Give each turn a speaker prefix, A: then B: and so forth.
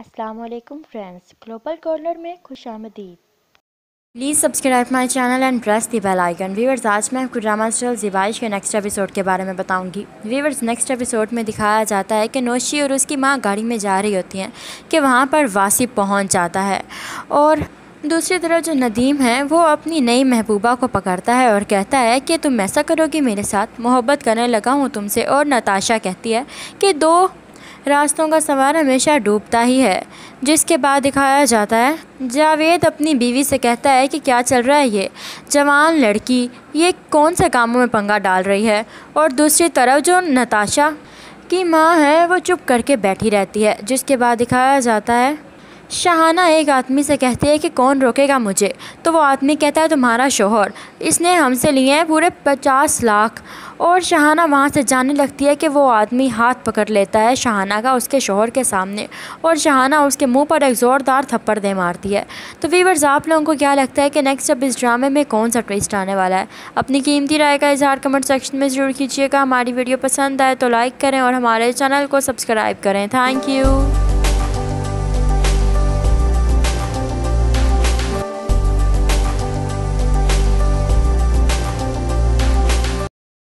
A: Aslam friends global corner में खुश आमदीद
B: please subscribe my channel and press the bell icon viewers आज मैं आपको ड्रामा स्टल जिबाइश के नेक्स्ट एपिसोड के बारे में बताऊंगी वीवर्स नेक्स्ट एपिसोड में दिखाया जाता है कि नोशी और उसकी माँ गाड़ी में जा रही होती हैं कि वहाँ पर वासी पहुँच जाता है और दूसरी तरफ जो नदीम है वो अपनी नई महबूबा को पकड़ता है और कहता है कि तुम ऐसा करोगी मेरे साथ मोहब्बत करने लगा हूँ तुमसे और नताशा कहती है कि दो रास्तों का सवार हमेशा डूबता ही है जिसके बाद दिखाया जाता है जावेद अपनी बीवी से कहता है कि क्या चल रहा है ये जवान लड़की ये कौन से कामों में पंगा डाल रही है और दूसरी तरफ जो नताशा की माँ है वो चुप करके बैठी रहती है जिसके बाद दिखाया जाता है शाहाना एक आदमी से कहती है कि कौन रोकेगा मुझे तो वो आदमी कहता है तुम्हारा शोहर इसने हमसे लिए हैं पूरे पचास लाख और शहाना वहाँ से जाने लगती है कि वो आदमी हाथ पकड़ लेता है शहाना का उसके शोहर के सामने और शहाना उसके मुंह पर एक ज़ोरदार थप्पड़ दे मारती है तो वीवर्स आप लोगों को क्या लगता है कि नेक्स्ट अब इस ड्रामे में कौन सा ट्विस्ट आने वाला है अपनी कीमती राय का इजहार कमेंट सेक्शन में ज़रूर कीजिएगा हमारी वीडियो पसंद आए तो लाइक करें और हमारे चैनल को सब्सक्राइब करें थैंक यू